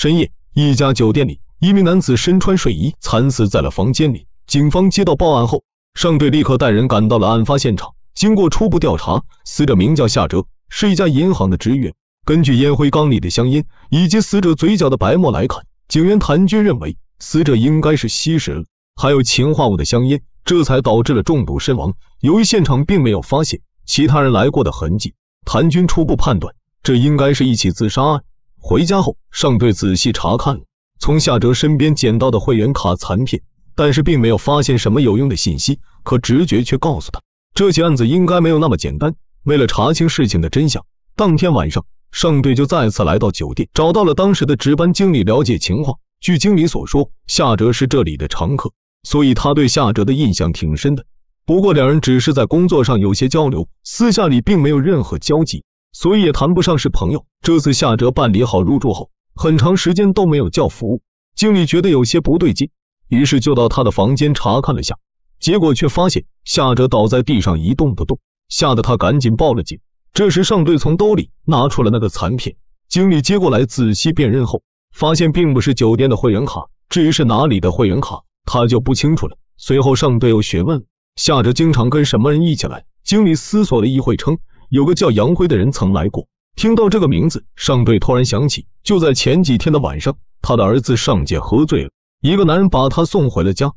深夜，一家酒店里，一名男子身穿睡衣，惨死在了房间里。警方接到报案后，上队立刻带人赶到了案发现场。经过初步调查，死者名叫夏哲，是一家银行的职员。根据烟灰缸里的香烟以及死者嘴角的白沫来看，警员谭军认为死者应该是吸食了含有氰化物的香烟，这才导致了中毒身亡。由于现场并没有发现其他人来过的痕迹，谭军初步判断，这应该是一起自杀案。回家后，尚队仔细查看了从夏哲身边捡到的会员卡残片，但是并没有发现什么有用的信息。可直觉却告诉他，这起案子应该没有那么简单。为了查清事情的真相，当天晚上尚队就再次来到酒店，找到了当时的值班经理了解情况。据经理所说，夏哲是这里的常客，所以他对夏哲的印象挺深的。不过两人只是在工作上有些交流，私下里并没有任何交集。所以也谈不上是朋友。这次夏哲办理好入住后，很长时间都没有叫服务经理，觉得有些不对劲，于是就到他的房间查看了下，结果却发现夏哲倒在地上一动不动，吓得他赶紧报了警。这时上队从兜里拿出了那个残片，经理接过来仔细辨认后，发现并不是酒店的会员卡，至于是哪里的会员卡，他就不清楚了。随后上队又询问夏哲经常跟什么人一起来，经理思索了一会称。有个叫杨辉的人曾来过，听到这个名字，尚队突然想起，就在前几天的晚上，他的儿子尚杰喝醉了，一个男人把他送回了家。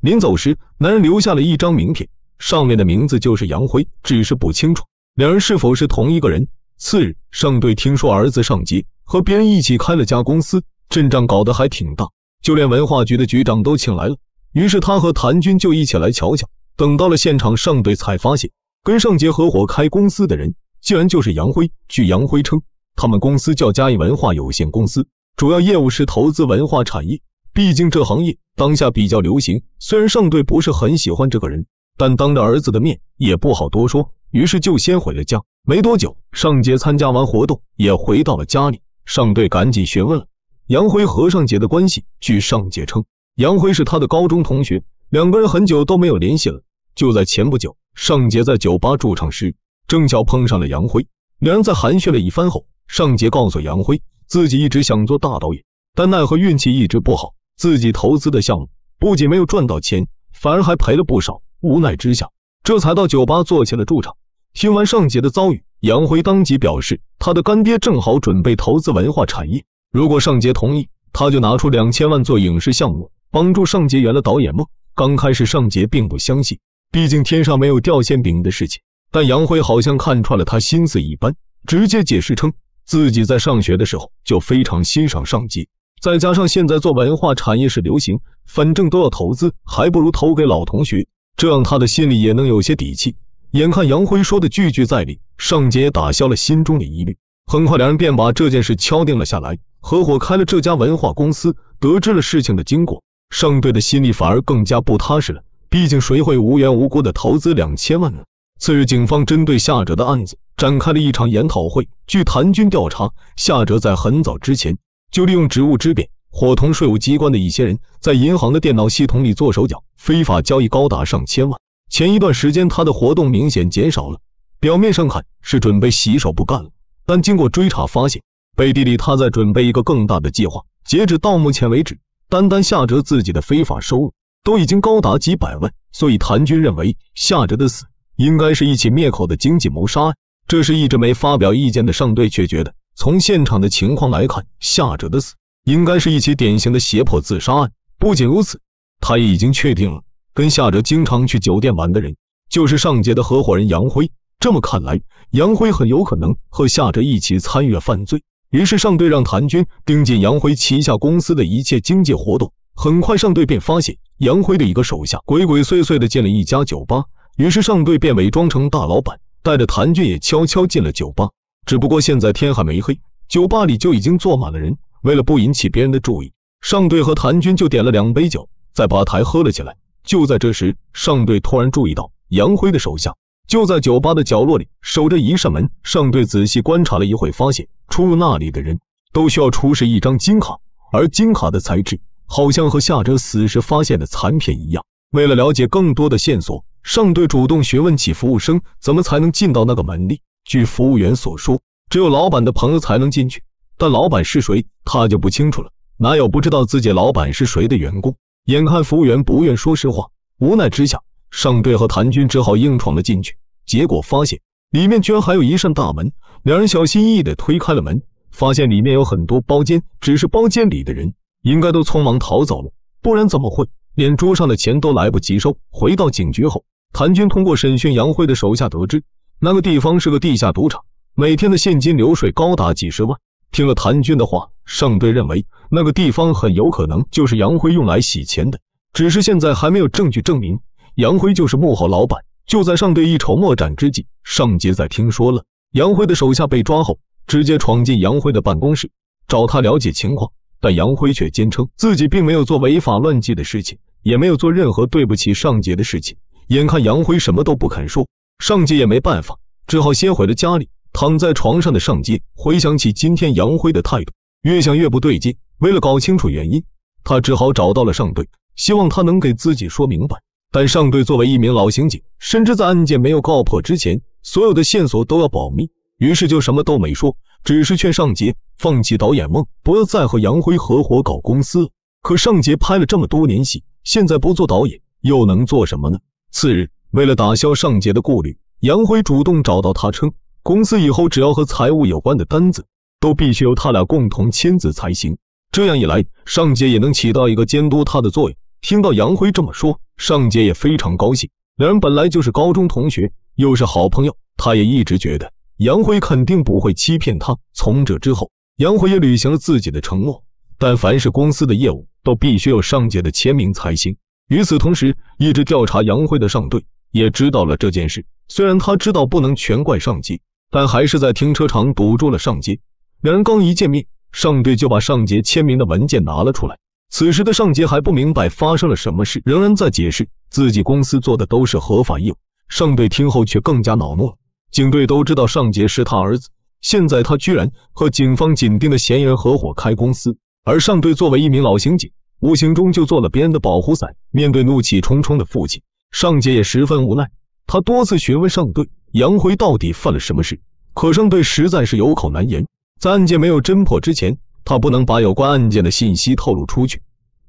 临走时，男人留下了一张名片，上面的名字就是杨辉，只是不清楚两人是否是同一个人。次日，尚队听说儿子尚杰和别人一起开了家公司，阵仗搞得还挺大，就连文化局的局长都请来了。于是他和谭军就一起来瞧瞧。等到了现场，尚队才发现。跟尚杰合伙开公司的人，竟然就是杨辉。据杨辉称，他们公司叫嘉义文化有限公司，主要业务是投资文化产业。毕竟这行业当下比较流行。虽然尚队不是很喜欢这个人，但当着儿子的面也不好多说，于是就先回了家。没多久，尚杰参加完活动也回到了家里。尚队赶紧询问了杨辉和尚杰的关系。据尚杰称，杨辉是他的高中同学，两个人很久都没有联系了。就在前不久。尚杰在酒吧驻唱时，正巧碰上了杨辉，两人在寒暄了一番后，尚杰告诉杨辉，自己一直想做大导演，但奈何运气一直不好，自己投资的项目不仅没有赚到钱，反而还赔了不少，无奈之下，这才到酒吧做起了驻唱。听完尚杰的遭遇，杨辉当即表示，他的干爹正好准备投资文化产业，如果尚杰同意，他就拿出两千万做影视项目，帮助尚杰圆了导演梦。刚开始尚杰并不相信。毕竟天上没有掉馅饼的事情，但杨辉好像看穿了他心思一般，直接解释称自己在上学的时候就非常欣赏尚级，再加上现在做文化产业是流行，反正都要投资，还不如投给老同学，这样他的心里也能有些底气。眼看杨辉说的句句在理，尚杰也打消了心中的疑虑。很快，两人便把这件事敲定了下来，合伙开了这家文化公司。得知了事情的经过，尚队的心里反而更加不踏实了。毕竟谁会无缘无故的投资两千万呢？次日，警方针对夏哲的案子展开了一场研讨会。据谭军调查，夏哲在很早之前就利用职务之便，伙同税务机关的一些人在银行的电脑系统里做手脚，非法交易高达上千万。前一段时间，他的活动明显减少了，表面上看是准备洗手不干了，但经过追查发现，背地里他在准备一个更大的计划。截止到目前为止，单单夏哲自己的非法收入。都已经高达几百万，所以谭军认为夏哲的死应该是一起灭口的经济谋杀案。这时一直没发表意见的上队却觉得，从现场的情况来看，夏哲的死应该是一起典型的胁迫自杀案。不仅如此，他也已经确定了跟夏哲经常去酒店玩的人就是尚杰的合伙人杨辉。这么看来，杨辉很有可能和夏哲一起参与犯罪。于是上队让谭军盯紧杨辉旗下公司的一切经济活动。很快，上队便发现。杨辉的一个手下鬼鬼祟祟的进了一家酒吧，于是上队便伪装成大老板，带着谭军也悄悄进了酒吧。只不过现在天还没黑，酒吧里就已经坐满了人。为了不引起别人的注意，上队和谭军就点了两杯酒，在吧台喝了起来。就在这时，上队突然注意到杨辉的手下就在酒吧的角落里守着一扇门。上队仔细观察了一会，发现出入那里的人都需要出示一张金卡，而金卡的材质。好像和夏哲死时发现的残片一样。为了了解更多的线索，上队主动询问起服务生怎么才能进到那个门里。据服务员所说，只有老板的朋友才能进去，但老板是谁，他就不清楚了。哪有不知道自己老板是谁的员工？眼看服务员不愿说实话，无奈之下，上队和谭军只好硬闯了进去。结果发现，里面居然还有一扇大门。两人小心翼翼的推开了门，发现里面有很多包间，只是包间里的人。应该都匆忙逃走了，不然怎么会连桌上的钱都来不及收？回到警局后，谭军通过审讯杨辉的手下得知，那个地方是个地下赌场，每天的现金流水高达几十万。听了谭军的话，上队认为那个地方很有可能就是杨辉用来洗钱的，只是现在还没有证据证明杨辉就是幕后老板。就在上队一筹莫展之际，尚杰在听说了杨辉的手下被抓后，直接闯进杨辉的办公室，找他了解情况。但杨辉却坚称自己并没有做违法乱纪的事情，也没有做任何对不起上级的事情。眼看杨辉什么都不肯说，上级也没办法，只好先回了家里。躺在床上的上级回想起今天杨辉的态度，越想越不对劲。为了搞清楚原因，他只好找到了上队，希望他能给自己说明白。但上队作为一名老刑警，深知在案件没有告破之前，所有的线索都要保密，于是就什么都没说。只是劝尚杰放弃导演梦，不要再和杨辉合伙搞公司可尚杰拍了这么多年戏，现在不做导演又能做什么呢？次日，为了打消尚杰的顾虑，杨辉主动找到他，称公司以后只要和财务有关的单子，都必须由他俩共同签字才行。这样一来，尚杰也能起到一个监督他的作用。听到杨辉这么说，尚杰也非常高兴。两人本来就是高中同学，又是好朋友，他也一直觉得。杨辉肯定不会欺骗他。从这之后，杨辉也履行了自己的承诺。但凡是公司的业务，都必须有上级的签名才行。与此同时，一直调查杨辉的上队也知道了这件事。虽然他知道不能全怪上级，但还是在停车场堵住了上杰。两人刚一见面，上队就把上杰签名的文件拿了出来。此时的上杰还不明白发生了什么事，仍然在解释自己公司做的都是合法业务。上队听后却更加恼怒了。警队都知道尚杰是他儿子，现在他居然和警方紧盯的嫌疑人合伙开公司，而尚队作为一名老刑警，无形中就做了别人的保护伞。面对怒气冲冲的父亲，尚杰也十分无奈。他多次询问尚队杨辉到底犯了什么事，可尚队实在是有口难言，在案件没有侦破之前，他不能把有关案件的信息透露出去。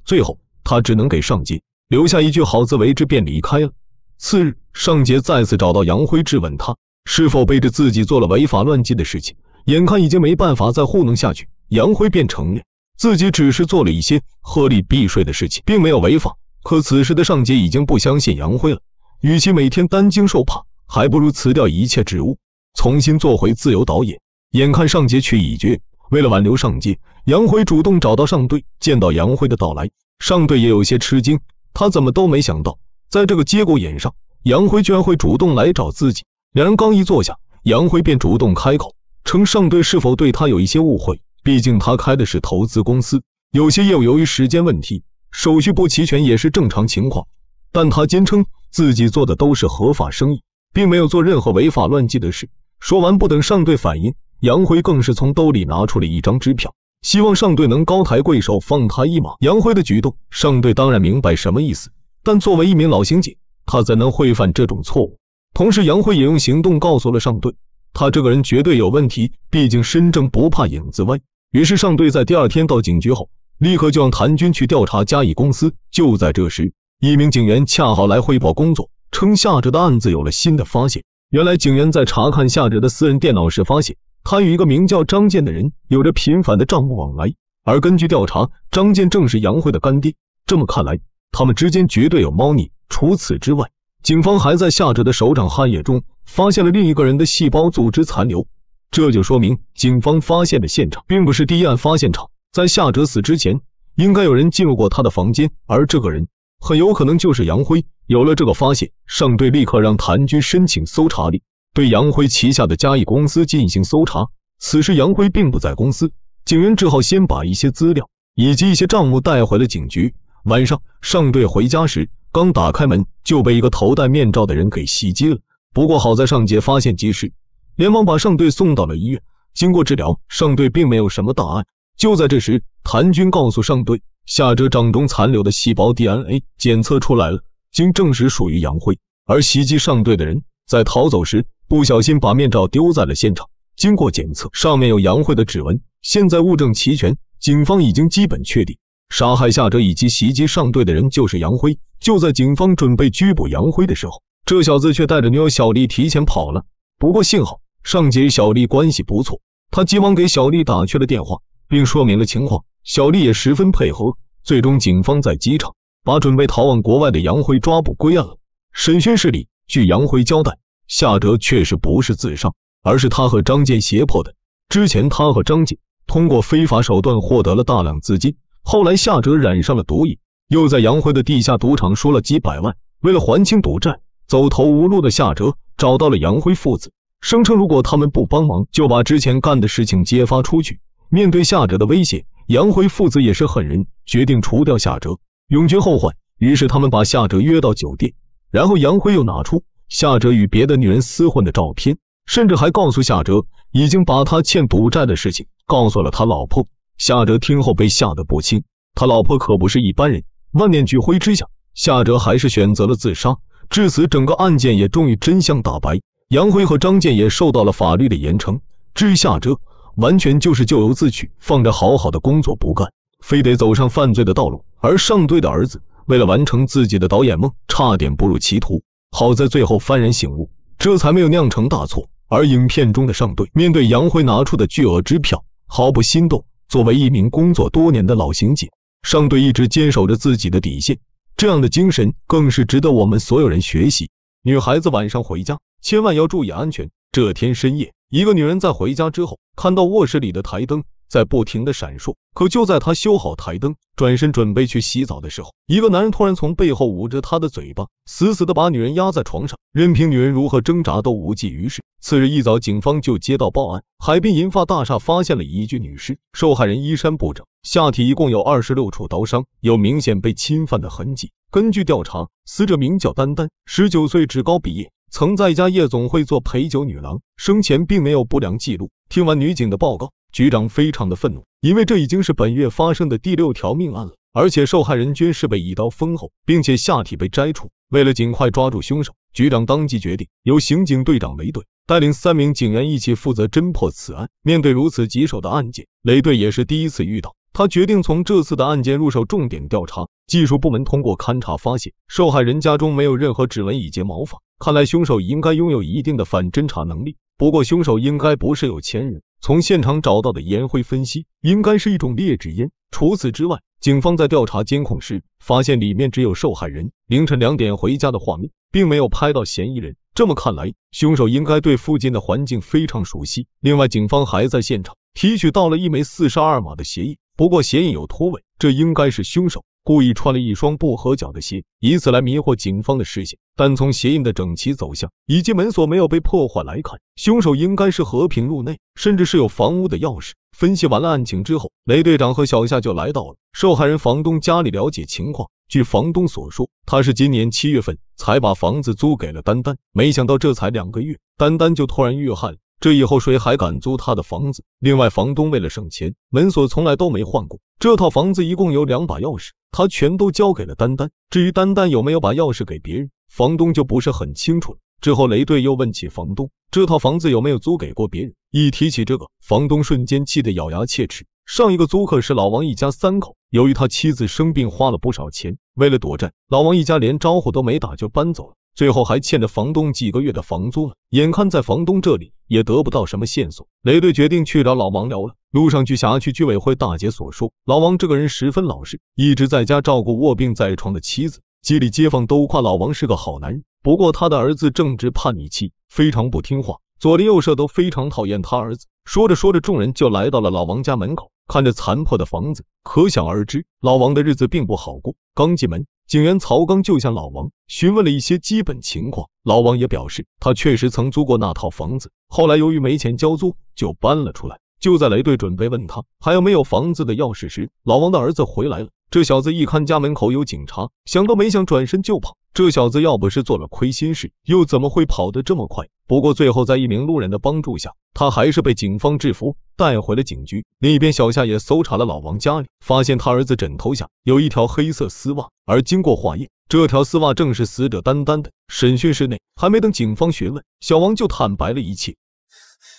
最后，他只能给尚杰留下一句“好自为之”，便离开了。次日，尚杰再次找到杨辉质问他。是否背着自己做了违法乱纪的事情？眼看已经没办法再糊弄下去，杨辉便承认自己只是做了一些合理避税的事情，并没有违法。可此时的尚杰已经不相信杨辉了，与其每天担惊受怕，还不如辞掉一切职务，重新做回自由导演。眼看尚杰去已决，为了挽留尚杰，杨辉主动找到尚队。见到杨辉的到来，尚队也有些吃惊，他怎么都没想到，在这个节骨眼上，杨辉居然会主动来找自己。两人刚一坐下，杨辉便主动开口，称上队是否对他有一些误会？毕竟他开的是投资公司，有些业务由于时间问题，手续不齐全也是正常情况。但他坚称自己做的都是合法生意，并没有做任何违法乱纪的事。说完，不等上队反应，杨辉更是从兜里拿出了一张支票，希望上队能高抬贵手放他一马。杨辉的举动，上队当然明白什么意思，但作为一名老刑警，他怎能会犯这种错误？同时，杨辉也用行动告诉了上队，他这个人绝对有问题，毕竟身正不怕影子歪。于是，上队在第二天到警局后，立刻就让谭军去调查嘉义公司。就在这时，一名警员恰好来汇报工作，称夏哲的案子有了新的发现。原来，警员在查看夏哲的私人电脑时，发现他与一个名叫张建的人有着频繁的账目往来。而根据调查，张建正是杨辉的干爹。这么看来，他们之间绝对有猫腻。除此之外，警方还在夏哲的手掌汗液中发现了另一个人的细胞组织残留，这就说明警方发现的现场并不是第一案发现场。在夏哲死之前，应该有人进入过他的房间，而这个人很有可能就是杨辉。有了这个发现，上队立刻让谭军申请搜查令，对杨辉旗下的嘉义公司进行搜查。此时杨辉并不在公司，警员只好先把一些资料以及一些账目带回了警局。晚上，上队回家时。刚打开门就被一个头戴面罩的人给袭击了，不过好在上杰发现及时，连忙把上队送到了医院。经过治疗，上队并没有什么大碍。就在这时，谭军告诉上队，夏哲掌中残留的细胞 DNA 检测出来了，经证实属于杨辉。而袭击上队的人在逃走时不小心把面罩丢在了现场，经过检测，上面有杨辉的指纹。现在物证齐全，警方已经基本确定。杀害夏哲以及袭击上队的人就是杨辉。就在警方准备拘捕杨辉的时候，这小子却带着女友小丽提前跑了。不过幸好上级与小丽关系不错，他急忙给小丽打去了电话，并说明了情况。小丽也十分配合。最终，警方在机场把准备逃往国外的杨辉抓捕归案了。审讯室里，据杨辉交代，夏哲确实不是自杀，而是他和张健胁迫的。之前他和张健通过非法手段获得了大量资金。后来夏哲染上了毒瘾，又在杨辉的地下赌场输了几百万。为了还清赌债，走投无路的夏哲找到了杨辉父子，声称如果他们不帮忙，就把之前干的事情揭发出去。面对夏哲的威胁，杨辉父子也是狠人，决定除掉夏哲，永绝后患。于是他们把夏哲约到酒店，然后杨辉又拿出夏哲与别的女人厮混的照片，甚至还告诉夏哲，已经把他欠赌债的事情告诉了他老婆。夏哲听后被吓得不轻，他老婆可不是一般人。万念俱灰之下，夏哲还是选择了自杀。至此，整个案件也终于真相大白，杨辉和张建也受到了法律的严惩。至于夏哲，完全就是咎由自取，放着好好的工作不干，非得走上犯罪的道路。而上队的儿子为了完成自己的导演梦，差点步入歧途，好在最后幡然醒悟，这才没有酿成大错。而影片中的上队面对杨辉拿出的巨额支票，毫不心动。作为一名工作多年的老刑警，上队一直坚守着自己的底线，这样的精神更是值得我们所有人学习。女孩子晚上回家，千万要注意安全。这天深夜，一个女人在回家之后，看到卧室里的台灯。在不停的闪烁。可就在他修好台灯，转身准备去洗澡的时候，一个男人突然从背后捂着他的嘴巴，死死的把女人压在床上，任凭女人如何挣扎都无济于事。次日一早，警方就接到报案，海滨银发大厦发现了一具女尸，受害人衣衫不整，下体一共有二十六处刀伤，有明显被侵犯的痕迹。根据调查，死者名叫丹丹，十九岁，职高毕业，曾在一家夜总会做陪酒女郎，生前并没有不良记录。听完女警的报告。局长非常的愤怒，因为这已经是本月发生的第六条命案了，而且受害人均是被一刀封喉，并且下体被摘除。为了尽快抓住凶手，局长当即决定由刑警队长雷队带领三名警员一起负责侦破此案。面对如此棘手的案件，雷队也是第一次遇到，他决定从这次的案件入手重点调查。技术部门通过勘查发现，受害人家中没有任何指纹以及毛发，看来凶手应该拥有一定的反侦查能力。不过凶手应该不是有钱人。从现场找到的烟灰分析，应该是一种劣质烟。除此之外，警方在调查监控时，发现里面只有受害人凌晨两点回家的画面，并没有拍到嫌疑人。这么看来，凶手应该对附近的环境非常熟悉。另外，警方还在现场提取到了一枚四十二码的鞋印，不过鞋印有脱尾，这应该是凶手。故意穿了一双不合脚的鞋，以此来迷惑警方的视线。但从鞋印的整齐走向以及门锁没有被破坏来看，凶手应该是和平入内，甚至是有房屋的钥匙。分析完了案情之后，雷队长和小夏就来到了受害人房东家里了解情况。据房东所说，他是今年七月份才把房子租给了丹丹，没想到这才两个月，丹丹就突然遇害了。这以后谁还敢租他的房子？另外，房东为了省钱，门锁从来都没换过。这套房子一共有两把钥匙，他全都交给了丹丹。至于丹丹有没有把钥匙给别人，房东就不是很清楚了。之后，雷队又问起房东，这套房子有没有租给过别人？一提起这个，房东瞬间气得咬牙切齿。上一个租客是老王一家三口，由于他妻子生病花了不少钱，为了躲债，老王一家连招呼都没打就搬走了，最后还欠着房东几个月的房租呢。眼看在房东这里也得不到什么线索，雷队决定去找老王聊了。路上，据辖区居委会大姐所说，老王这个人十分老实，一直在家照顾卧病在床的妻子，街里街坊都夸老王是个好男人。不过他的儿子正值叛逆期，非常不听话，左邻右舍都非常讨厌他儿子。说着说着，众人就来到了老王家门口。看着残破的房子，可想而知，老王的日子并不好过。刚进门，警员曹刚就向老王询问了一些基本情况，老王也表示他确实曾租过那套房子，后来由于没钱交租，就搬了出来。就在雷队准备问他还有没有房子的钥匙时，老王的儿子回来了。这小子一看家门口有警察，想都没想，转身就跑。这小子要不是做了亏心事，又怎么会跑得这么快？不过最后在一名路人的帮助下，他还是被警方制服，带回了警局。另一边，小夏也搜查了老王家里，发现他儿子枕头下有一条黑色丝袜，而经过化验，这条丝袜正是死者丹丹的。审讯室内，还没等警方询问，小王就坦白了一切：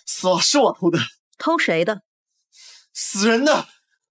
丝袜是我偷的，偷谁的？死人的。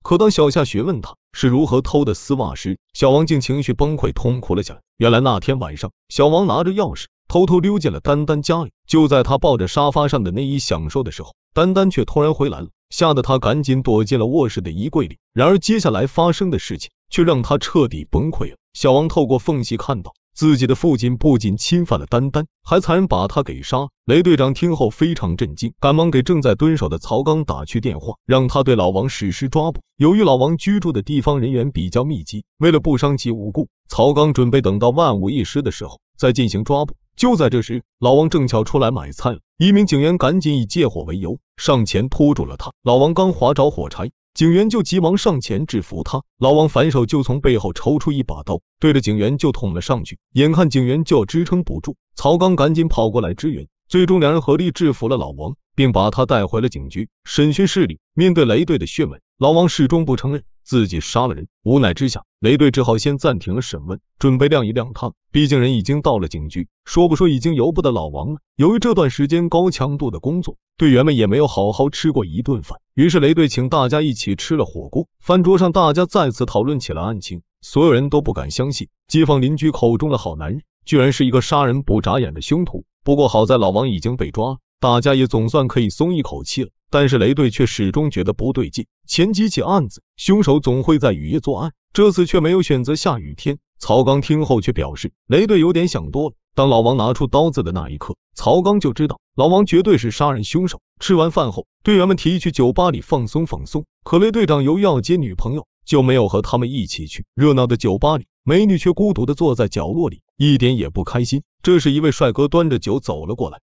可当小夏询问他是如何偷的丝袜时，小王竟情绪崩溃，痛哭了起来。原来那天晚上，小王拿着钥匙偷偷溜进了丹丹家里，就在他抱着沙发上的内衣享受的时候，丹丹却突然回来了，吓得他赶紧躲进了卧室的衣柜里。然而接下来发生的事情却让他彻底崩溃了。小王透过缝隙看到。自己的父亲不仅侵犯了丹丹，还残忍把他给杀了。雷队长听后非常震惊，赶忙给正在蹲守的曹刚打去电话，让他对老王实施抓捕。由于老王居住的地方人员比较密集，为了不伤及无辜，曹刚准备等到万无一失的时候再进行抓捕。就在这时，老王正巧出来买菜了，一名警员赶紧以借火为由上前拖住了他。老王刚划着火柴。警员就急忙上前制服他，老王反手就从背后抽出一把刀，对着警员就捅了上去。眼看警员就要支撑不住，曹刚赶紧跑过来支援，最终两人合力制服了老王，并把他带回了警局审讯室里。面对雷队的讯问，老王始终不承认。自己杀了人，无奈之下，雷队只好先暂停了审问，准备晾一晾他。毕竟人已经到了警局，说不说已经由不得老王了。由于这段时间高强度的工作，队员们也没有好好吃过一顿饭，于是雷队请大家一起吃了火锅。饭桌上，大家再次讨论起了案情，所有人都不敢相信街坊邻居口中的好男人，居然是一个杀人不眨眼的凶徒。不过好在老王已经被抓，大家也总算可以松一口气了。但是雷队却始终觉得不对劲，前几起案子凶手总会在雨夜作案，这次却没有选择下雨天。曹刚听后却表示，雷队有点想多了。当老王拿出刀子的那一刻，曹刚就知道老王绝对是杀人凶手。吃完饭后，队员们提议去酒吧里放松放松，可雷队长由于要接女朋友，就没有和他们一起去。热闹的酒吧里，美女却孤独的坐在角落里，一点也不开心。这时一位帅哥端着酒走了过来，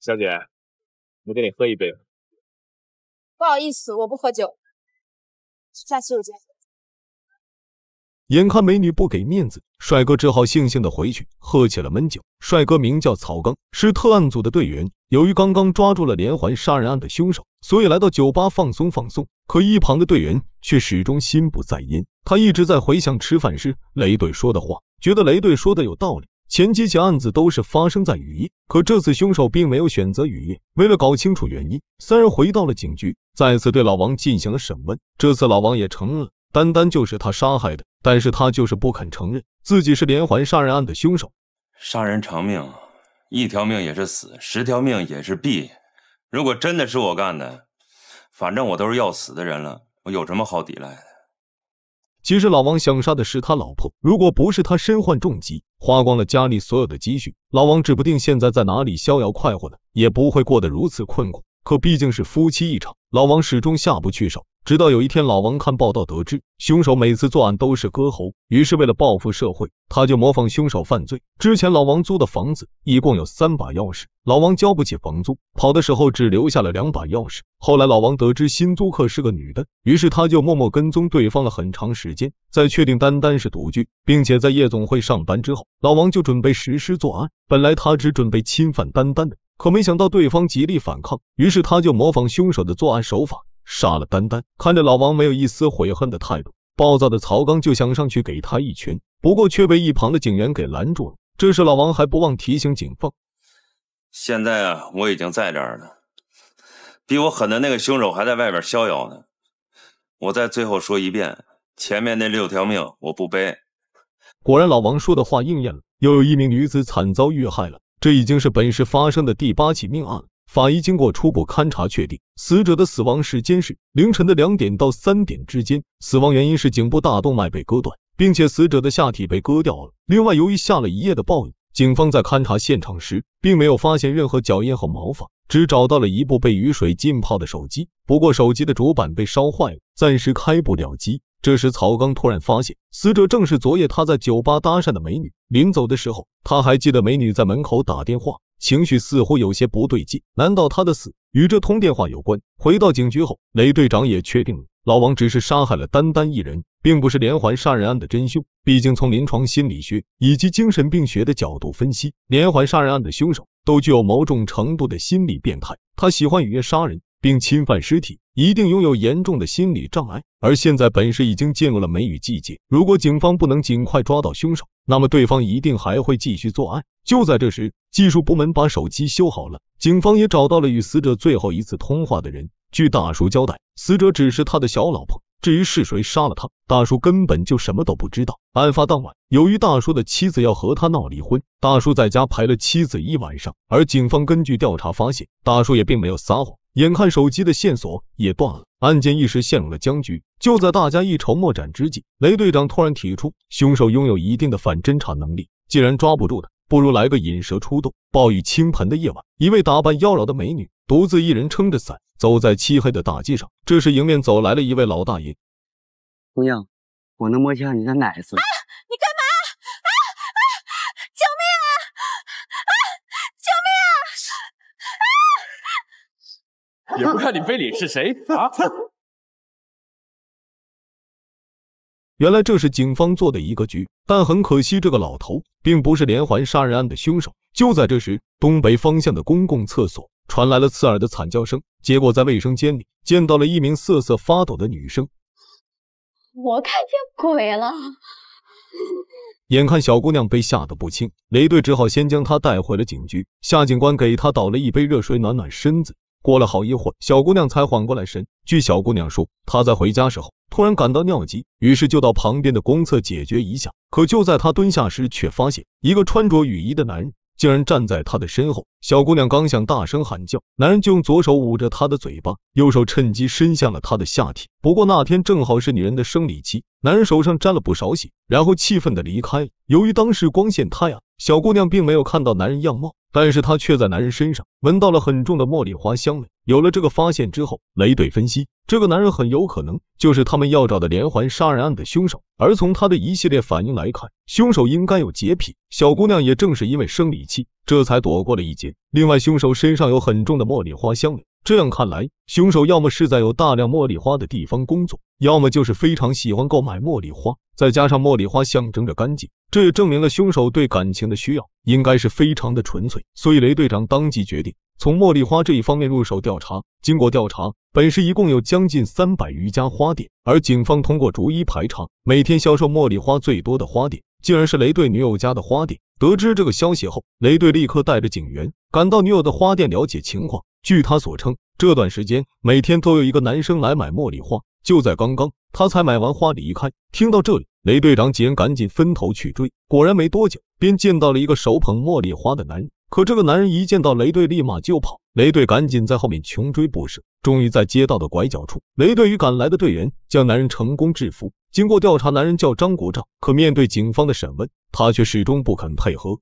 小姐，我给你喝一杯吧。不好意思，我不喝酒，下洗手间。眼看美女不给面子，帅哥只好悻悻的回去喝起了闷酒。帅哥名叫曹刚，是特案组的队员。由于刚刚抓住了连环杀人案的凶手，所以来到酒吧放松放松。可一旁的队员却始终心不在焉，他一直在回想吃饭时雷队说的话，觉得雷队说的有道理。前几起案子都是发生在雨夜，可这次凶手并没有选择雨夜。为了搞清楚原因，三人回到了警局。再次对老王进行了审问，这次老王也承认了，丹丹就是他杀害的，但是他就是不肯承认自己是连环杀人案的凶手。杀人偿命，一条命也是死，十条命也是毙。如果真的是我干的，反正我都是要死的人了，我有什么好抵赖的？其实老王想杀的是他老婆，如果不是他身患重疾，花光了家里所有的积蓄，老王指不定现在在哪里逍遥快活呢，也不会过得如此困苦。可毕竟是夫妻一场，老王始终下不去手。直到有一天，老王看报道得知凶手每次作案都是割喉，于是为了报复社会，他就模仿凶手犯罪。之前老王租的房子一共有三把钥匙，老王交不起房租，跑的时候只留下了两把钥匙。后来老王得知新租客是个女的，于是他就默默跟踪对方了很长时间。在确定丹丹是赌具，并且在夜总会上班之后，老王就准备实施作案。本来他只准备侵犯丹丹的。可没想到对方极力反抗，于是他就模仿凶手的作案手法杀了丹丹。看着老王没有一丝悔恨的态度，暴躁的曹刚就想上去给他一拳，不过却被一旁的警员给拦住了。这时老王还不忘提醒警方：“现在啊，我已经在这儿了，比我狠的那个凶手还在外边逍遥呢。我再最后说一遍，前面那六条命我不背。”果然老王说的话应验了，又有一名女子惨遭遇害了。这已经是本市发生的第八起命案了。法医经过初步勘查，确定死者的死亡时间是凌晨的两点到三点之间，死亡原因是颈部大动脉被割断，并且死者的下体被割掉了。另外，由于下了一夜的暴雨，警方在勘查现场时，并没有发现任何脚印和毛发，只找到了一部被雨水浸泡的手机。不过，手机的主板被烧坏了，暂时开不了机。这时，曹刚突然发现，死者正是昨夜他在酒吧搭讪的美女。临走的时候，他还记得美女在门口打电话，情绪似乎有些不对劲。难道她的死与这通电话有关？回到警局后，雷队长也确定了，老王只是杀害了丹丹一人，并不是连环杀人案的真凶。毕竟从临床心理学以及精神病学的角度分析，连环杀人案的凶手都具有某种程度的心理变态。他喜欢雨夜杀人。并侵犯尸体，一定拥有严重的心理障碍。而现在本市已经进入了梅雨季节，如果警方不能尽快抓到凶手，那么对方一定还会继续作案。就在这时，技术部门把手机修好了，警方也找到了与死者最后一次通话的人。据大叔交代，死者只是他的小老婆，至于是谁杀了他，大叔根本就什么都不知道。案发当晚，由于大叔的妻子要和他闹离婚，大叔在家陪了妻子一晚上。而警方根据调查发现，大叔也并没有撒谎。眼看手机的线索也断了，案件一时陷入了僵局。就在大家一筹莫展之际，雷队长突然提出，凶手拥有一定的反侦查能力，既然抓不住他，不如来个引蛇出洞。暴雨倾盆的夜晚，一位打扮妖娆的美女独自一人撑着伞，走在漆黑的大街上。这时，迎面走来了一位老大爷。姑娘，我能摸一下你的奶子吗？也不看你非礼是谁啊！原来这是警方做的一个局，但很可惜，这个老头并不是连环杀人案的凶手。就在这时，东北方向的公共厕所传来了刺耳的惨叫声，结果在卫生间里见到了一名瑟瑟发抖的女生。我看见鬼了！眼看小姑娘被吓得不轻，雷队只好先将她带回了警局。夏警官给她倒了一杯热水，暖暖身子。过了好一会儿，小姑娘才缓过来神。据小姑娘说，她在回家时候突然感到尿急，于是就到旁边的公厕解决一下。可就在她蹲下时，却发现一个穿着雨衣的男人竟然站在她的身后。小姑娘刚想大声喊叫，男人就用左手捂着她的嘴巴，右手趁机伸向了她的下体。不过那天正好是女人的生理期，男人手上沾了不少血，然后气愤的离开。由于当时光线太暗，小姑娘并没有看到男人样貌。但是他却在男人身上闻到了很重的茉莉花香味。有了这个发现之后，雷队分析，这个男人很有可能就是他们要找的连环杀人案的凶手。而从他的一系列反应来看，凶手应该有洁癖。小姑娘也正是因为生理期，这才躲过了一劫。另外，凶手身上有很重的茉莉花香味，这样看来，凶手要么是在有大量茉莉花的地方工作，要么就是非常喜欢购买茉莉花。再加上茉莉花象征着干净，这也证明了凶手对感情的需要应该是非常的纯粹，所以雷队长当即决定从茉莉花这一方面入手调查。经过调查，本市一共有将近三百余家花店，而警方通过逐一排查，每天销售茉莉花最多的花店竟然是雷队女友家的花店。得知这个消息后，雷队立刻带着警员赶到女友的花店了解情况。据他所称，这段时间每天都有一个男生来买茉莉花。就在刚刚，他才买完花离开。听到这里，雷队长几人赶紧分头去追，果然没多久便见到了一个手捧茉莉花的男人。可这个男人一见到雷队，立马就跑。雷队赶紧在后面穷追不舍，终于在街道的拐角处，雷队与赶来的队员将男人成功制服。经过调查，男人叫张国丈，可面对警方的审问，他却始终不肯配合。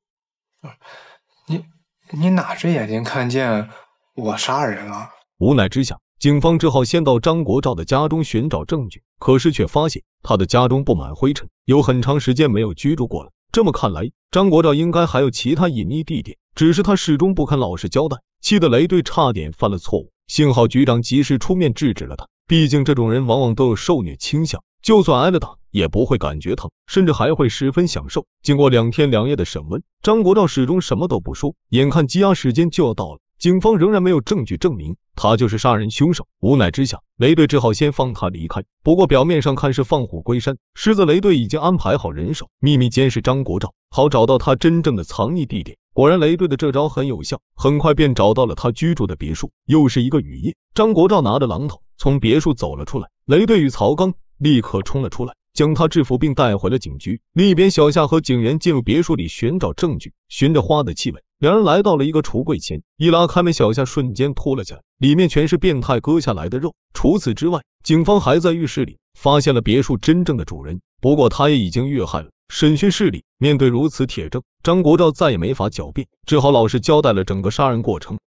你你哪只眼睛看见我杀人了？无奈之下。警方只好先到张国照的家中寻找证据，可是却发现他的家中布满灰尘，有很长时间没有居住过了。这么看来，张国照应该还有其他隐匿地点，只是他始终不肯老实交代，气得雷队差点犯了错误。幸好局长及时出面制止了他，毕竟这种人往往都有受虐倾向，就算挨了打也不会感觉疼，甚至还会十分享受。经过两天两夜的审问，张国照始终什么都不说。眼看羁押时间就要到了，警方仍然没有证据证明。他就是杀人凶手，无奈之下，雷队只好先放他离开。不过表面上看是放虎归山，狮子雷队已经安排好人手，秘密监视张国照，好找到他真正的藏匿地点。果然，雷队的这招很有效，很快便找到了他居住的别墅。又是一个雨夜，张国照拿着榔头从别墅走了出来，雷队与曹刚立刻冲了出来，将他制服并带回了警局。另一边，小夏和警员进入别墅里寻找证据，循着花的气味。两人来到了一个橱柜前，一拉开门，小夏瞬间扑了下来，里面全是变态割下来的肉。除此之外，警方还在浴室里发现了别墅真正的主人，不过他也已经遇害了。审讯室里，面对如此铁证，张国照再也没法狡辩，只好老实交代了整个杀人过程。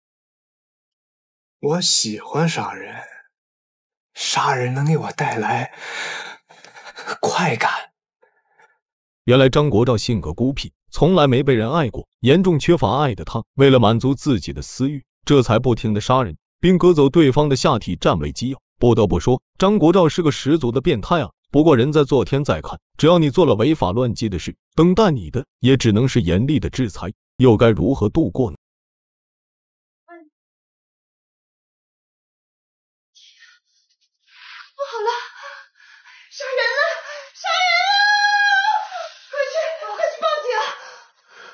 我喜欢杀人，杀人能给我带来快感。原来张国照性格孤僻。从来没被人爱过，严重缺乏爱的他，为了满足自己的私欲，这才不停的杀人，并割走对方的下体占为己有。不得不说，张国照是个十足的变态啊。不过人在做天在看，只要你做了违法乱纪的事，等待你的也只能是严厉的制裁。又该如何度过呢？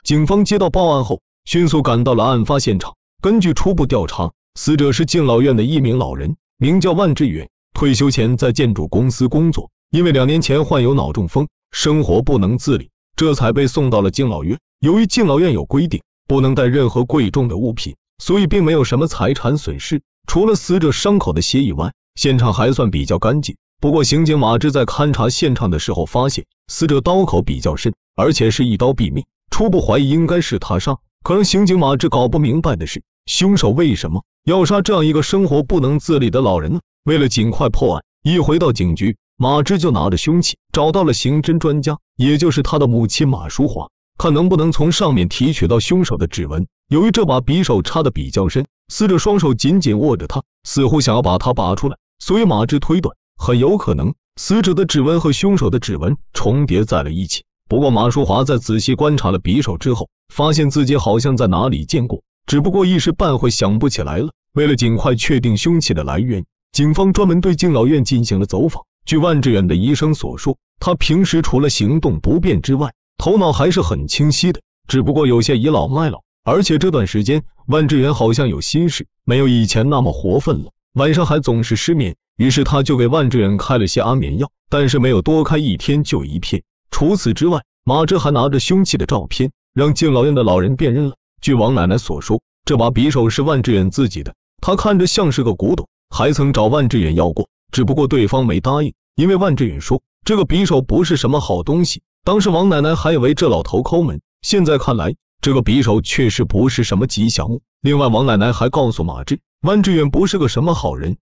警方接到报案后，迅速赶到了案发现场。根据初步调查，死者是敬老院的一名老人，名叫万志远，退休前在建筑公司工作。因为两年前患有脑中风，生活不能自理，这才被送到了敬老院。由于敬老院有规定，不能带任何贵重的物品，所以并没有什么财产损失。除了死者伤口的血以外，现场还算比较干净。不过，刑警马志在勘查现场的时候发现，死者刀口比较深，而且是一刀毙命。初步怀疑应该是他杀，可让刑警马志搞不明白的是，凶手为什么要杀这样一个生活不能自理的老人呢？为了尽快破案，一回到警局，马志就拿着凶器找到了刑侦专家，也就是他的母亲马淑华，看能不能从上面提取到凶手的指纹。由于这把匕首插的比较深，死者双手紧紧握着它，似乎想要把它拔出来，所以马志推断，很有可能死者的指纹和凶手的指纹重叠在了一起。不过马淑华在仔细观察了匕首之后，发现自己好像在哪里见过，只不过一时半会想不起来了。为了尽快确定凶器的来源，警方专门对敬老院进行了走访。据万志远的医生所说，他平时除了行动不便之外，头脑还是很清晰的，只不过有些倚老卖老。而且这段时间，万志远好像有心事，没有以前那么活分了，晚上还总是失眠。于是他就给万志远开了些安眠药，但是没有多开，一天就一片。除此之外，马志还拿着凶器的照片，让敬老院的老人辨认了。据王奶奶所说，这把匕首是万志远自己的，他看着像是个古董，还曾找万志远要过，只不过对方没答应，因为万志远说这个匕首不是什么好东西。当时王奶奶还以为这老头抠门，现在看来，这个匕首确实不是什么吉祥物。另外，王奶奶还告诉马志，万志远不是个什么好人。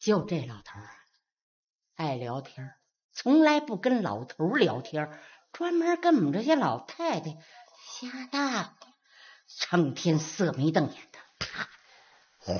就这老头儿，爱聊天。从来不跟老头聊天，专门跟我们这些老太太瞎搭，成天色眉瞪眼的。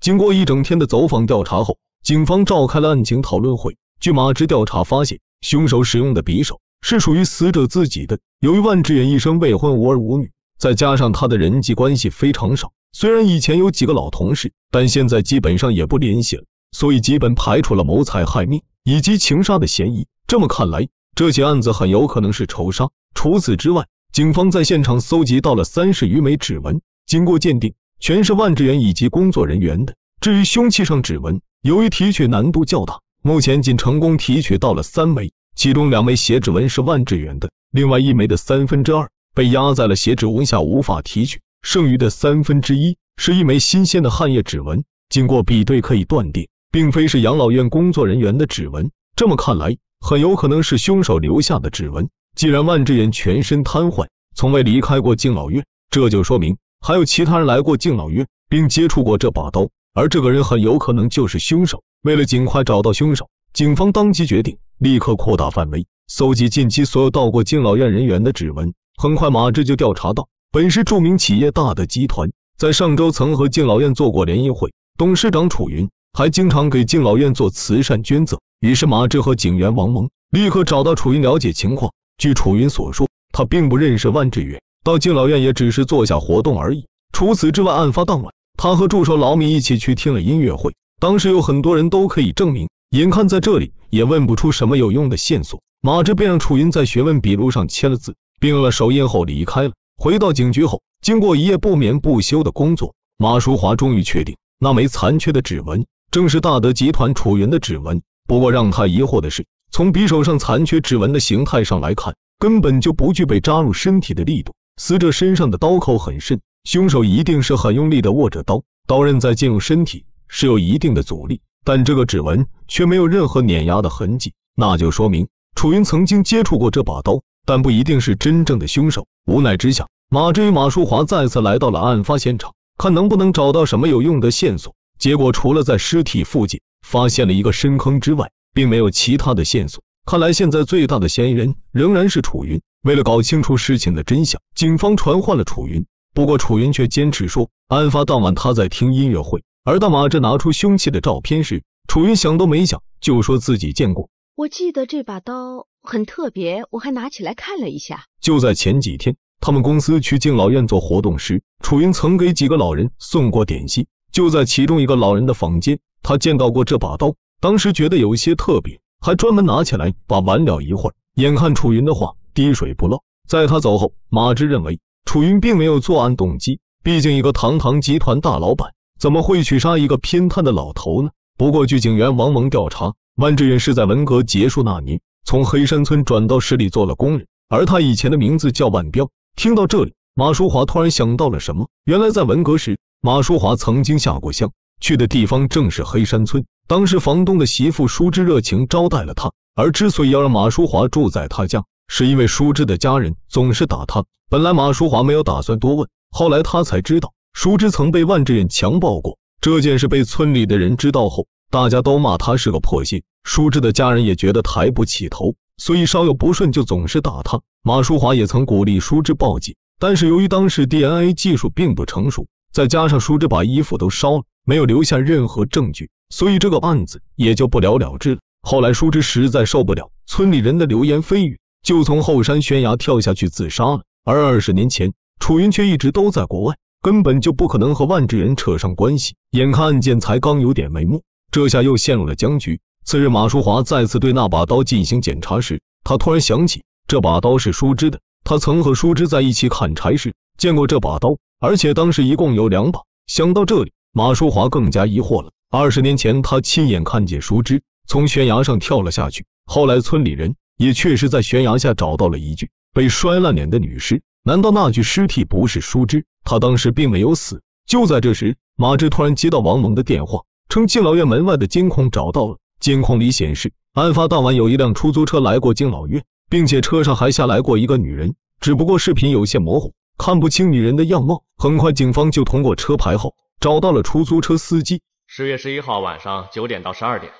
经过一整天的走访调查后，警方召开了案情讨论会。据马志调查发现，凶手使用的匕首是属于死者自己的。由于万志远一生未婚无儿无女，再加上他的人际关系非常少，虽然以前有几个老同事，但现在基本上也不联系了。所以基本排除了谋财害命以及情杀的嫌疑。这么看来，这起案子很有可能是仇杀。除此之外，警方在现场搜集到了三十余枚指纹，经过鉴定，全是万志源以及工作人员的。至于凶器上指纹，由于提取难度较大，目前仅成功提取到了三枚，其中两枚血指纹是万志源的，另外一枚的三分之二被压在了血指纹下无法提取，剩余的三分之一是一枚新鲜的汗液指纹，经过比对可以断定。并非是养老院工作人员的指纹，这么看来，很有可能是凶手留下的指纹。既然万志远全身瘫痪，从未离开过敬老院，这就说明还有其他人来过敬老院，并接触过这把刀，而这个人很有可能就是凶手。为了尽快找到凶手，警方当即决定立刻扩大范围，搜集近期所有到过敬老院人员的指纹。很快，马志就调查到本市著名企业大德集团在上周曾和敬老院做过联谊会，董事长楚云。还经常给敬老院做慈善捐赠。于是马志和警员王蒙立刻找到楚云了解情况。据楚云所说，他并不认识万志远，到敬老院也只是做下活动而已。除此之外，案发当晚他和助手老米一起去听了音乐会，当时有很多人都可以证明。眼看在这里也问不出什么有用的线索，马志便让楚云在询问笔录上签了字，并摁了手印后离开了。回到警局后，经过一夜不眠不休的工作，马淑华终于确定那枚残缺的指纹。正是大德集团楚云的指纹。不过让他疑惑的是，从匕首上残缺指纹的形态上来看，根本就不具备扎入身体的力度。死者身上的刀口很深，凶手一定是很用力的握着刀，刀刃在进入身体是有一定的阻力。但这个指纹却没有任何碾压的痕迹，那就说明楚云曾经接触过这把刀，但不一定是真正的凶手。无奈之下，马志与马淑华再次来到了案发现场，看能不能找到什么有用的线索。结果除了在尸体附近发现了一个深坑之外，并没有其他的线索。看来现在最大的嫌疑人仍然是楚云。为了搞清楚事情的真相，警方传唤了楚云，不过楚云却坚持说，案发当晚他在听音乐会。而当马志拿出凶器的照片时，楚云想都没想就说自己见过。我记得这把刀很特别，我还拿起来看了一下。就在前几天，他们公司去敬老院做活动时，楚云曾给几个老人送过点心。就在其中一个老人的房间，他见到过这把刀，当时觉得有些特别，还专门拿起来把玩了一会儿。眼看楚云的话滴水不漏，在他走后，马志认为楚云并没有作案动机，毕竟一个堂堂集团大老板怎么会去杀一个偏瘫的老头呢？不过据警员王蒙调查，万志远是在文革结束那年从黑山村转到市里做了工人，而他以前的名字叫万彪。听到这里，马淑华突然想到了什么，原来在文革时。马淑华曾经下过乡，去的地方正是黑山村。当时房东的媳妇淑芝热情招待了他。而之所以要让马淑华住在他家，是因为淑芝的家人总是打他。本来马淑华没有打算多问，后来他才知道，淑芝曾被万志远强暴过。这件事被村里的人知道后，大家都骂他是个破鞋。淑芝的家人也觉得抬不起头，所以稍有不顺就总是打他。马淑华也曾鼓励淑芝报警，但是由于当时 DNA 技术并不成熟。再加上叔芝把衣服都烧了，没有留下任何证据，所以这个案子也就不了了之了。后来叔芝实在受不了村里人的流言蜚语，就从后山悬崖跳下去自杀了。而二十年前，楚云却一直都在国外，根本就不可能和万志仁扯上关系。眼看案件才刚有点眉目，这下又陷入了僵局。次日，马淑华再次对那把刀进行检查时，他突然想起这把刀是叔芝的，他曾和叔芝在一起砍柴时见过这把刀。而且当时一共有两把。想到这里，马淑华更加疑惑了。二十年前，他亲眼看见淑枝从悬崖上跳了下去。后来，村里人也确实在悬崖下找到了一具被摔烂脸的女尸。难道那具尸体不是淑枝？她当时并没有死。就在这时，马志突然接到王蒙的电话，称敬老院门外的监控找到了。监控里显示，案发当晚有一辆出租车来过敬老院，并且车上还下来过一个女人，只不过视频有些模糊。看不清女人的样貌，很快警方就通过车牌号找到了出租车司机。十月十一号晚上九点到十二点，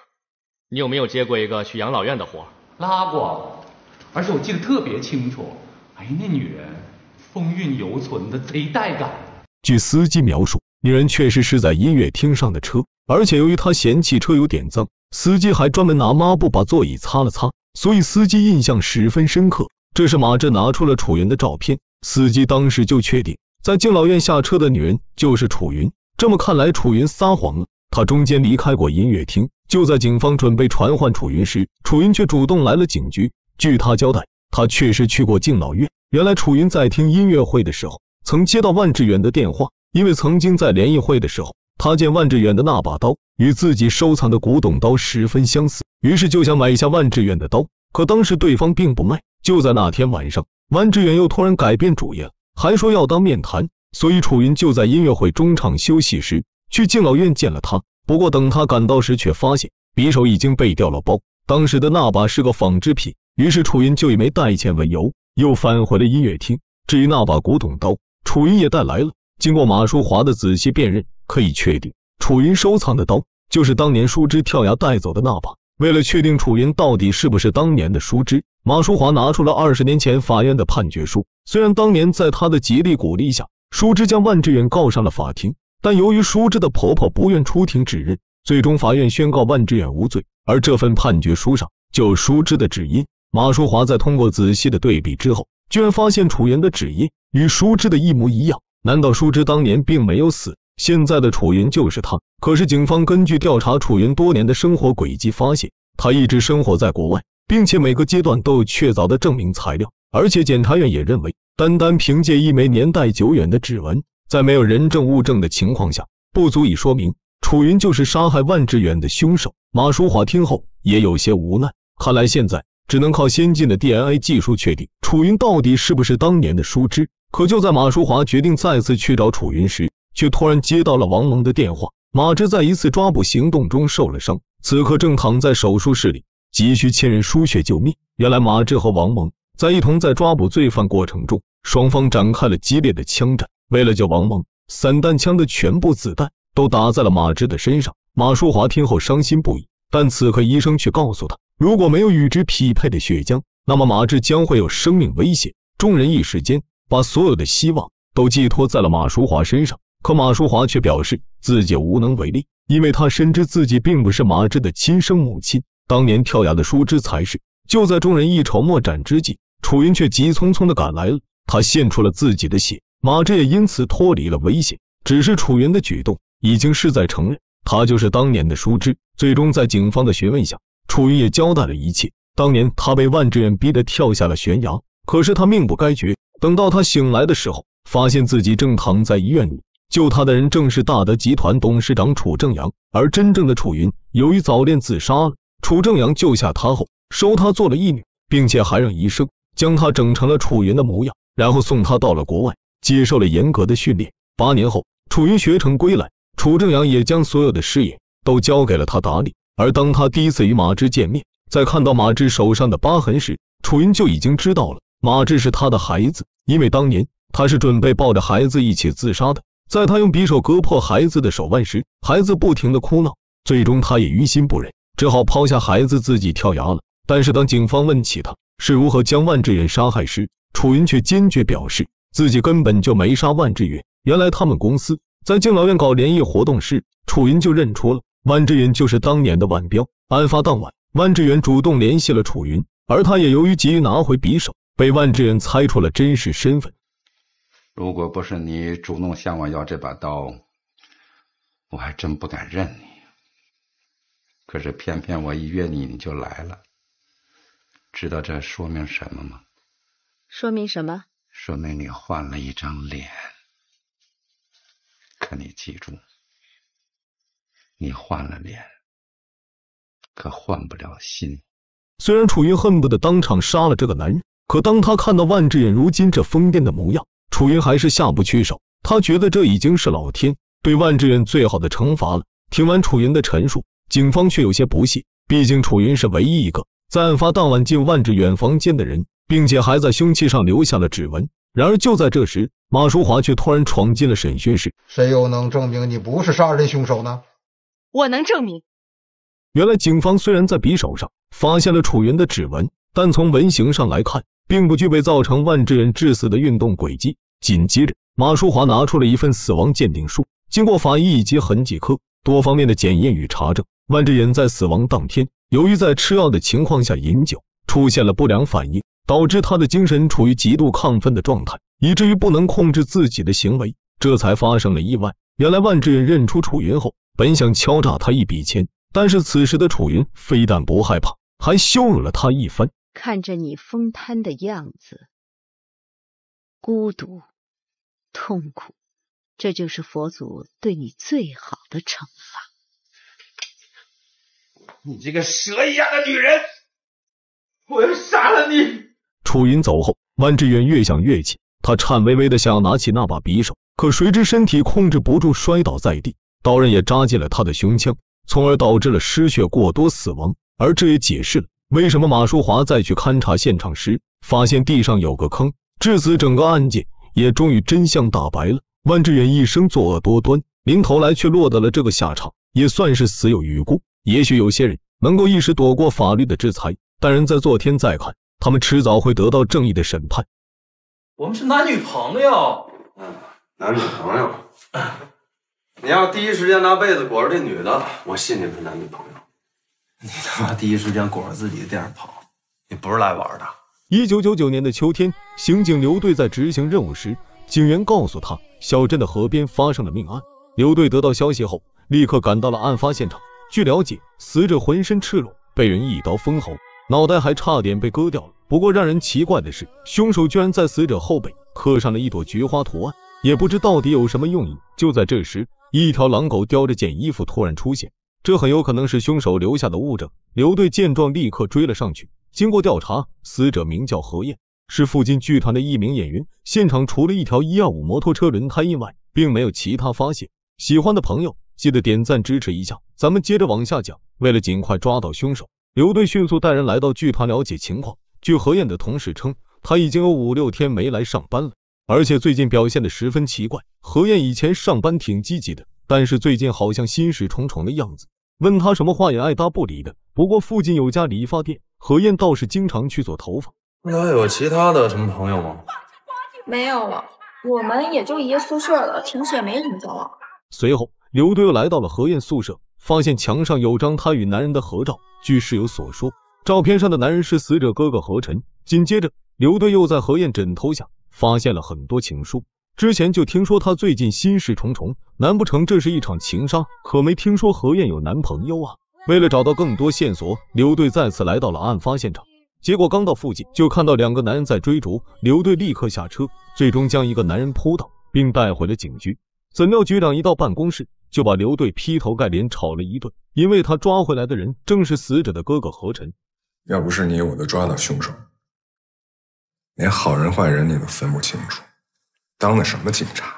你有没有接过一个去养老院的活？拉过，而且我记得特别清楚。哎，那女人风韵犹存的，贼带感。据司机描述，女人确实是在音乐厅上的车，而且由于她嫌弃车有点脏，司机还专门拿抹布把座椅擦了擦，所以司机印象十分深刻。这时马志拿出了楚云的照片。司机当时就确定，在敬老院下车的女人就是楚云。这么看来，楚云撒谎了，他中间离开过音乐厅。就在警方准备传唤楚云时，楚云却主动来了警局。据他交代，他确实去过敬老院。原来，楚云在听音乐会的时候，曾接到万志远的电话。因为曾经在联谊会的时候，他见万志远的那把刀与自己收藏的古董刀十分相似，于是就想买下万志远的刀。可当时对方并不卖。就在那天晚上。万志远又突然改变主意，还说要当面谈，所以楚云就在音乐会中场休息时去敬老院见了他。不过等他赶到时，却发现匕首已经被调了包，当时的那把是个仿制品。于是楚云就以没带钱为由，又返回了音乐厅。至于那把古董刀，楚云也带来了。经过马淑华的仔细辨认，可以确定楚云收藏的刀就是当年舒之跳崖带走的那把。为了确定楚云到底是不是当年的叔芝，马淑华拿出了二十年前法院的判决书。虽然当年在他的极力鼓励下，叔芝将万志远告上了法庭，但由于叔芝的婆婆不愿出庭指认，最终法院宣告万志远无罪。而这份判决书上就有叔芝的指印。马淑华在通过仔细的对比之后，居然发现楚云的指印与叔芝的一模一样。难道叔芝当年并没有死？现在的楚云就是他，可是警方根据调查楚云多年的生活轨迹发现，他一直生活在国外，并且每个阶段都有确凿的证明材料，而且检察院也认为，单单凭借一枚年代久远的指纹，在没有人证物证的情况下，不足以说明楚云就是杀害万志远的凶手。马淑华听后也有些无奈，看来现在只能靠先进的 DNA 技术确定楚云到底是不是当年的叔侄。可就在马淑华决定再次去找楚云时，却突然接到了王蒙的电话，马志在一次抓捕行动中受了伤，此刻正躺在手术室里，急需亲人输血救命。原来马志和王蒙在一同在抓捕罪犯过程中，双方展开了激烈的枪战。为了救王蒙，散弹枪的全部子弹都打在了马志的身上。马淑华听后伤心不已，但此刻医生却告诉他，如果没有与之匹配的血浆，那么马志将会有生命危险。众人一时间把所有的希望都寄托在了马淑华身上。可马淑华却表示自己无能为力，因为她深知自己并不是马志的亲生母亲，当年跳崖的舒芝才是。就在众人一筹莫展之际，楚云却急匆匆的赶来了，他献出了自己的血，马志也因此脱离了危险。只是楚云的举动已经是在承认，他就是当年的舒芝。最终在警方的询问下，楚云也交代了一切。当年他被万志远逼得跳下了悬崖，可是他命不该绝。等到他醒来的时候，发现自己正躺在医院里。救他的人正是大德集团董事长楚正阳，而真正的楚云由于早恋自杀了。楚正阳救下他后，收他做了义女，并且还让医生将他整成了楚云的模样，然后送他到了国外，接受了严格的训练。八年后，楚云学成归来，楚正阳也将所有的事业都交给了他打理。而当他第一次与马志见面，在看到马志手上的疤痕时，楚云就已经知道了马志是他的孩子，因为当年他是准备抱着孩子一起自杀的。在他用匕首割破孩子的手腕时，孩子不停的哭闹，最终他也于心不忍，只好抛下孩子自己跳崖了。但是当警方问起他是如何将万志远杀害时，楚云却坚决表示自己根本就没杀万志远。原来他们公司在敬老院搞联谊活动时，楚云就认出了万志远就是当年的万彪。案发当晚，万志远主动联系了楚云，而他也由于急于拿回匕首，被万志远猜出了真实身份。如果不是你主动向我要这把刀，我还真不敢认你。可是偏偏我一约你，你就来了。知道这说明什么吗？说明什么？说明你换了一张脸。可你记住，你换了脸，可换不了心。虽然楚云恨不得当场杀了这个男人，可当他看到万志远如今这疯癫的模样，楚云还是下不去手，他觉得这已经是老天对万志远最好的惩罚了。听完楚云的陈述，警方却有些不屑，毕竟楚云是唯一一个在案发当晚进万志远房间的人，并且还在凶器上留下了指纹。然而就在这时，马淑华却突然闯进了审讯室。谁又能证明你不是杀人凶手呢？我能证明。原来警方虽然在匕首上发现了楚云的指纹，但从纹型上来看，并不具备造成万志远致死的运动轨迹。紧接着，马淑华拿出了一份死亡鉴定书。经过法医以及痕迹科多方面的检验与查证，万志远在死亡当天，由于在吃药的情况下饮酒，出现了不良反应，导致他的精神处于极度亢奋的状态，以至于不能控制自己的行为，这才发生了意外。原来万志远认出楚云后，本想敲诈他一笔钱，但是此时的楚云非但不害怕，还羞辱了他一番。看着你疯瘫的样子，孤独。痛苦，这就是佛祖对你最好的惩罚。你这个蛇一样的女人，我要杀了你！楚云走后，万志远越想越气，他颤巍巍的想要拿起那把匕首，可谁知身体控制不住，摔倒在地，刀刃也扎进了他的胸腔，从而导致了失血过多死亡。而这也解释了为什么马淑华再去勘察现场时，发现地上有个坑。至此，整个案件。也终于真相大白了，万志远一生作恶多端，临头来却落得了这个下场，也算是死有余辜。也许有些人能够一时躲过法律的制裁，但人在做天在看，他们迟早会得到正义的审判。我们是男女朋友，男女朋友，你要第一时间拿被子裹着这女的，我信你们是男女朋友，你他妈第一时间裹着自己的垫跑，你不是来玩的。一九九九年的秋天，刑警刘队在执行任务时，警员告诉他，小镇的河边发生了命案。刘队得到消息后，立刻赶到了案发现场。据了解，死者浑身赤裸，被人一刀封喉，脑袋还差点被割掉了。不过让人奇怪的是，凶手居然在死者后背刻上了一朵菊花图案，也不知到底有什么用意。就在这时，一条狼狗叼着件衣服突然出现，这很有可能是凶手留下的物证。刘队见状，立刻追了上去。经过调查，死者名叫何燕，是附近剧团的一名演员。现场除了一条一二五摩托车轮胎印外，并没有其他发现。喜欢的朋友记得点赞支持一下，咱们接着往下讲。为了尽快抓到凶手，刘队迅速带人来到剧团了解情况。据何燕的同事称，他已经有五六天没来上班了，而且最近表现的十分奇怪。何燕以前上班挺积极的，但是最近好像心事重重的样子，问他什么话也爱答不理的。不过附近有家理发店。何燕倒是经常去做头发，还有其他的什么朋友吗？没有了，我们也就一个宿舍了，平时也没什么交往。随后，刘队又来到了何燕宿舍，发现墙上有张她与男人的合照。据室友所说，照片上的男人是死者哥哥何晨。紧接着，刘队又在何燕枕头下发现了很多情书。之前就听说她最近心事重重，难不成这是一场情杀？可没听说何燕有男朋友啊。为了找到更多线索，刘队再次来到了案发现场。结果刚到附近，就看到两个男人在追逐。刘队立刻下车，最终将一个男人扑倒，并带回了警局。怎料局长一到办公室，就把刘队劈头盖脸吵了一顿，因为他抓回来的人正是死者的哥哥何晨。要不是你，我都抓到凶手，连好人坏人你都分不清楚，当的什么警察？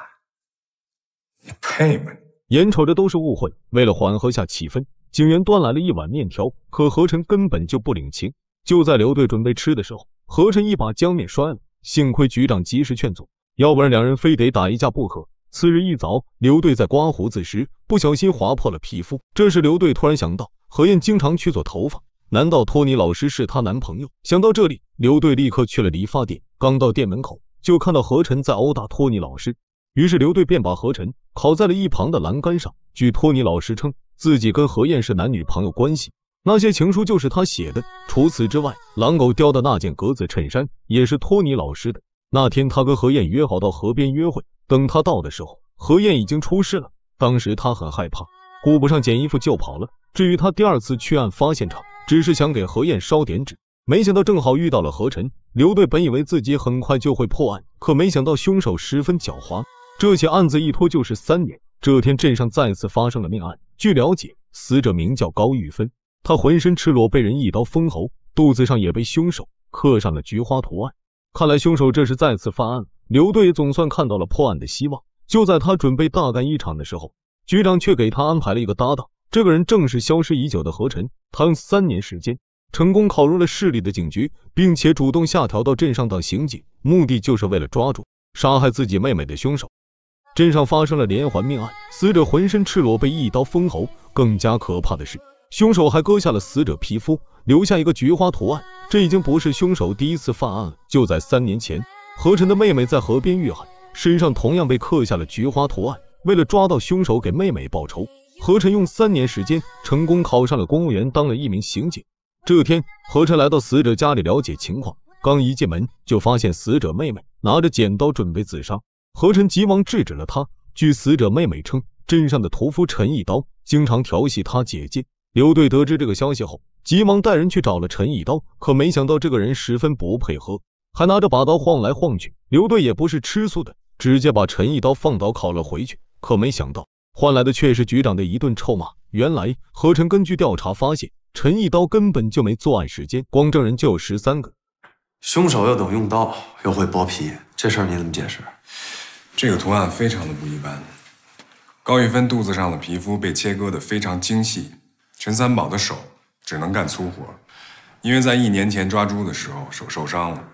你配吗？眼瞅着都是误会，为了缓和下气氛。警员端来了一碗面条，可何晨根本就不领情。就在刘队准备吃的时候，何晨一把将面摔了。幸亏局长及时劝阻，要不然两人非得打一架不可。次日一早，刘队在刮胡子时不小心划破了皮肤。这时刘队突然想到，何燕经常去做头发，难道托尼老师是她男朋友？想到这里，刘队立刻去了理发店。刚到店门口，就看到何晨在殴打托尼老师。于是刘队便把何晨。靠在了一旁的栏杆上。据托尼老师称，自己跟何燕是男女朋友关系，那些情书就是他写的。除此之外，狼狗叼的那件格子衬衫也是托尼老师的。那天他跟何燕约好到河边约会，等他到的时候，何燕已经出事了。当时他很害怕，顾不上捡衣服就跑了。至于他第二次去案发现场，只是想给何燕烧点纸，没想到正好遇到了何晨。刘队本以为自己很快就会破案，可没想到凶手十分狡猾。这起案子一拖就是三年。这天，镇上再次发生了命案。据了解，死者名叫高玉芬，她浑身赤裸，被人一刀封喉，肚子上也被凶手刻上了菊花图案。看来凶手这是再次犯案。了。刘队总算看到了破案的希望。就在他准备大干一场的时候，局长却给他安排了一个搭档，这个人正是消失已久的何晨。他用三年时间成功考入了市里的警局，并且主动下调到镇上当刑警，目的就是为了抓住杀害自己妹妹的凶手。镇上发生了连环命案，死者浑身赤裸，被一刀封喉。更加可怕的是，凶手还割下了死者皮肤，留下一个菊花图案。这已经不是凶手第一次犯案了。就在三年前，何晨的妹妹在河边遇害，身上同样被刻下了菊花图案。为了抓到凶手，给妹妹报仇，何晨用三年时间成功考上了公务员，当了一名刑警。这天，何晨来到死者家里了解情况，刚一进门就发现死者妹妹拿着剪刀准备自杀。何晨急忙制止了他。据死者妹妹称，镇上的屠夫陈一刀经常调戏他姐姐。刘队得知这个消息后，急忙带人去找了陈一刀，可没想到这个人十分不配合，还拿着把刀晃来晃去。刘队也不是吃素的，直接把陈一刀放倒拷了回去。可没想到换来的却是局长的一顿臭骂。原来何晨根据调查发现，陈一刀根本就没作案时间，光证人就有十三个。凶手要懂用刀，又会剥皮，这事儿你怎么解释？这个图案非常的不一般。高玉芬肚子上的皮肤被切割的非常精细。陈三宝的手只能干粗活，因为在一年前抓猪的时候手受伤了，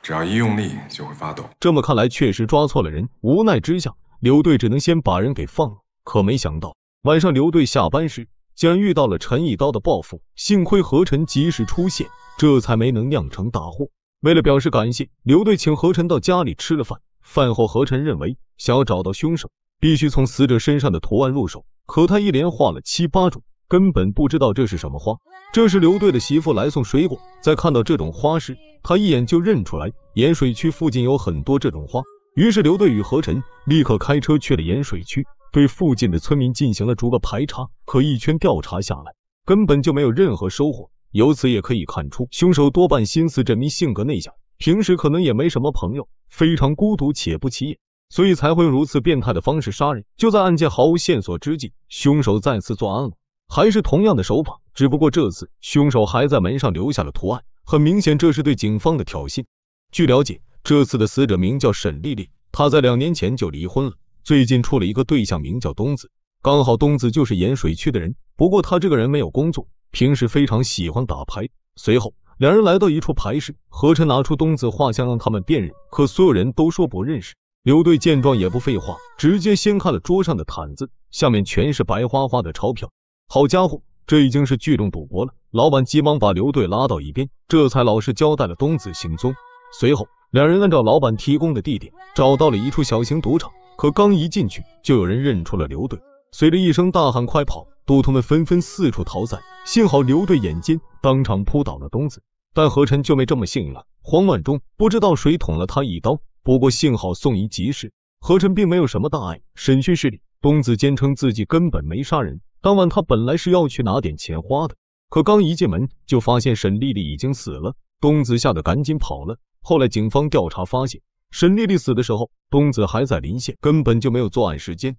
只要一用力就会发抖。这么看来，确实抓错了人。无奈之下，刘队只能先把人给放了。可没想到，晚上刘队下班时竟然遇到了陈一刀的报复。幸亏何晨及时出现，这才没能酿成大祸。为了表示感谢，刘队请何晨到家里吃了饭。饭后，何晨认为想要找到凶手，必须从死者身上的图案入手。可他一连画了七八种，根本不知道这是什么花。这时，刘队的媳妇来送水果，在看到这种花时，他一眼就认出来，盐水区附近有很多这种花。于是，刘队与何晨立刻开车去了盐水区，对附近的村民进行了逐个排查。可一圈调查下来，根本就没有任何收获。由此也可以看出，凶手多半心思缜密，性格内向。平时可能也没什么朋友，非常孤独且不起眼，所以才会用如此变态的方式杀人。就在案件毫无线索之际，凶手再次作案了，还是同样的手法，只不过这次凶手还在门上留下了图案，很明显这是对警方的挑衅。据了解，这次的死者名叫沈丽丽，她在两年前就离婚了，最近处了一个对象，名叫东子，刚好东子就是盐水区的人。不过他这个人没有工作，平时非常喜欢打牌。随后。两人来到一处牌室，何晨拿出东子画像让他们辨认，可所有人都说不认识。刘队见状也不废话，直接掀开了桌上的毯子，下面全是白花花的钞票。好家伙，这已经是聚众赌博了。老板急忙把刘队拉到一边，这才老实交代了东子行踪。随后，两人按照老板提供的地点，找到了一处小型赌场。可刚一进去，就有人认出了刘队。随着一声大喊，快跑！赌徒们纷纷四处逃散。幸好刘队眼尖，当场扑倒了东子，但何晨就没这么幸运了。慌乱中，不知道谁捅了他一刀，不过幸好送医及时，何晨并没有什么大碍。审讯室里，东子坚称自己根本没杀人。当晚他本来是要去拿点钱花的，可刚一进门就发现沈丽丽已经死了，东子吓得赶紧跑了。后来警方调查发现，沈丽丽死的时候，东子还在临县，根本就没有作案时间。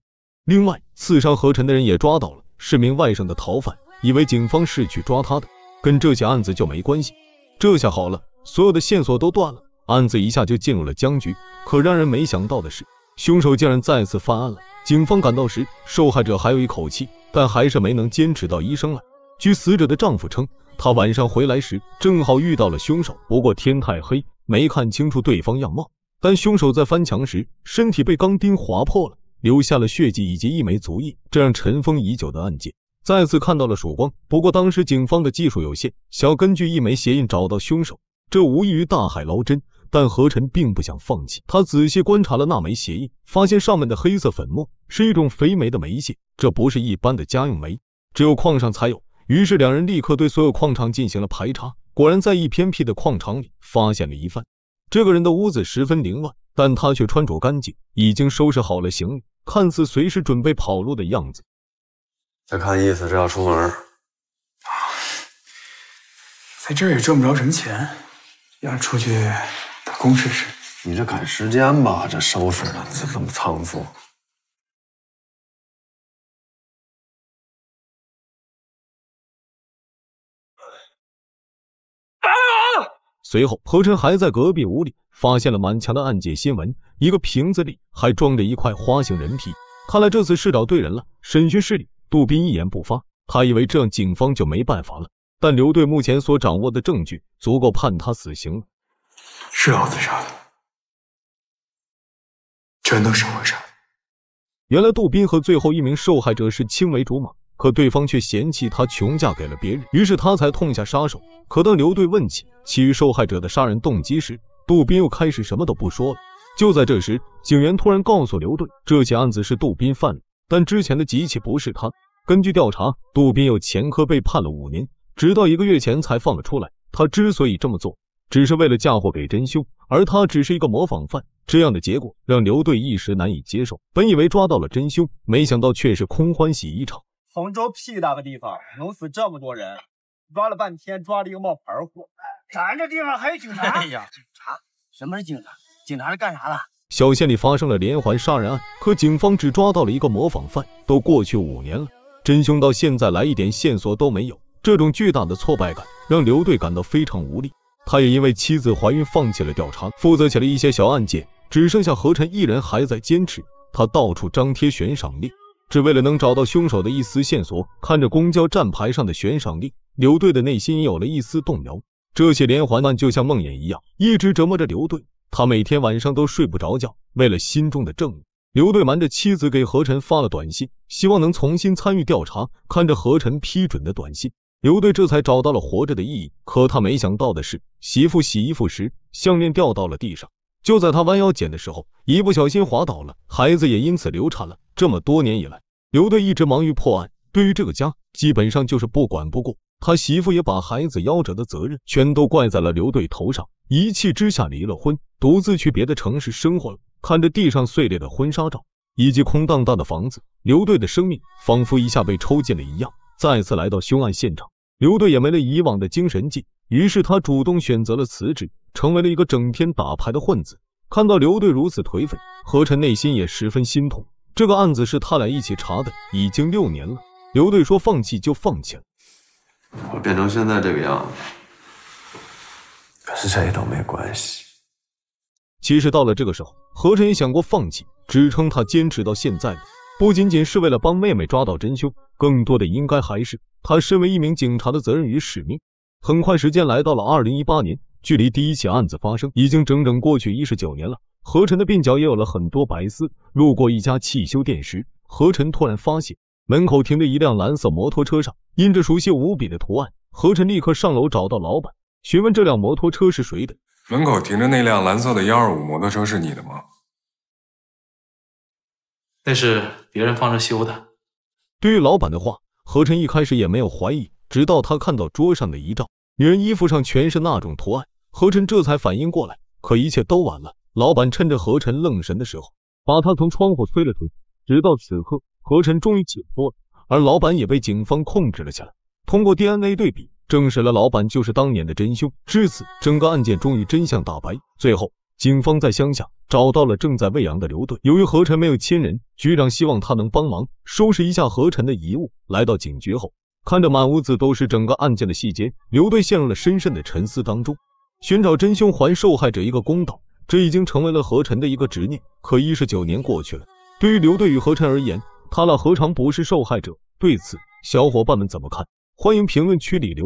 另外，刺杀何晨的人也抓到了，是名外省的逃犯，以为警方是去抓他的，跟这起案子就没关系。这下好了，所有的线索都断了，案子一下就进入了僵局。可让人没想到的是，凶手竟然再次犯案了。警方赶到时，受害者还有一口气，但还是没能坚持到医生来。据死者的丈夫称，他晚上回来时正好遇到了凶手，不过天太黑，没看清楚对方样貌。但凶手在翻墙时，身体被钢钉划破了。留下了血迹以及一枚足印，这让尘封已久的案件再次看到了曙光。不过当时警方的技术有限，想根据一枚鞋印找到凶手，这无异于大海捞针。但何晨并不想放弃，他仔细观察了那枚鞋印，发现上面的黑色粉末是一种肥煤的煤屑，这不是一般的家用煤，只有矿上才有。于是两人立刻对所有矿场进行了排查，果然在一偏僻的矿场里发现了疑犯。这个人的屋子十分凌乱。但他却穿着干净，已经收拾好了行李，看似随时准备跑路的样子。看意思是要出门。在这儿也赚不着什么钱，要出去打工试试。你这赶时间吧，这收拾的怎这么仓促？随后，何晨还在隔壁屋里发现了满墙的案件新闻，一个瓶子里还装着一块花形人皮。看来这次是找对人了。审讯室里，杜斌一言不发，他以为这样警方就没办法了。但刘队目前所掌握的证据足够判他死刑了。是自杀的，全都是我杀。原来杜斌和最后一名受害者是青梅竹马。可对方却嫌弃他穷，嫁给了别人，于是他才痛下杀手。可当刘队问起其余受害者的杀人动机时，杜宾又开始什么都不说了。就在这时，警员突然告诉刘队，这起案子是杜宾犯的，但之前的几起不是他。根据调查，杜宾有前科，被判了五年，直到一个月前才放了出来。他之所以这么做，只是为了嫁祸给真凶，而他只是一个模仿犯。这样的结果让刘队一时难以接受。本以为抓到了真凶，没想到却是空欢喜一场。杭州屁大个地方，弄死这么多人，抓了半天，抓了一个冒牌货。咱这地方还有警察？哎呀，警察？什么是警察？警察是干啥的？小县里发生了连环杀人案，可警方只抓到了一个模仿犯，都过去五年了，真凶到现在来一点线索都没有。这种巨大的挫败感让刘队感到非常无力，他也因为妻子怀孕放弃了调查，负责起了一些小案件，只剩下何晨一人还在坚持。他到处张贴悬赏令。只为了能找到凶手的一丝线索，看着公交站牌上的悬赏令，刘队的内心有了一丝动摇。这些连环案就像梦魇一样，一直折磨着刘队。他每天晚上都睡不着觉。为了心中的正义，刘队瞒着妻子给何晨发了短信，希望能重新参与调查。看着何晨批准的短信，刘队这才找到了活着的意义。可他没想到的是，媳妇洗衣服时项链掉到了地上。就在他弯腰捡的时候，一不小心滑倒了，孩子也因此流产了。这么多年以来，刘队一直忙于破案，对于这个家基本上就是不管不顾。他媳妇也把孩子夭折的责任全都怪在了刘队头上，一气之下离了婚，独自去别的城市生活了。看着地上碎裂的婚纱照以及空荡荡的房子，刘队的生命仿佛一下被抽进了一样。再次来到凶案现场，刘队也没了以往的精神劲。于是他主动选择了辞职，成为了一个整天打牌的混子。看到刘队如此颓废，何晨内心也十分心痛。这个案子是他俩一起查的，已经六年了。刘队说放弃就放弃了，我变成现在这个样子，可是谁都没关系。其实到了这个时候，何晨也想过放弃，支撑他坚持到现在的，不仅仅是为了帮妹妹抓到真凶，更多的应该还是他身为一名警察的责任与使命。很快，时间来到了二零一八年，距离第一起案子发生已经整整过去一十九年了。何晨的鬓角也有了很多白丝。路过一家汽修店时，何晨突然发现门口停着一辆蓝色摩托车，上印着熟悉无比的图案。何晨立刻上楼找到老板，询问这辆摩托车是谁的。门口停着那辆蓝色的幺二五摩托车是你的吗？那是别人放着修的。对于老板的话，何晨一开始也没有怀疑，直到他看到桌上的遗照。女人衣服上全是那种图案，何晨这才反应过来，可一切都晚了。老板趁着何晨愣神的时候，把他从窗户推了出去。直到此刻，何晨终于解脱了，而老板也被警方控制了起来。通过 DNA 对比，证实了老板就是当年的真凶。至此，整个案件终于真相大白。最后，警方在乡下找到了正在喂羊的刘队。由于何晨没有亲人，局长希望他能帮忙收拾一下何晨的遗物。来到警局后，看着满屋子都是整个案件的细节，刘队陷入了深深的沉思当中。寻找真凶，还受害者一个公道，这已经成为了何晨的一个执念。可一十九年过去了，对于刘队与何晨而言，他俩何尝不是受害者？对此，小伙伴们怎么看？欢迎评论区里留。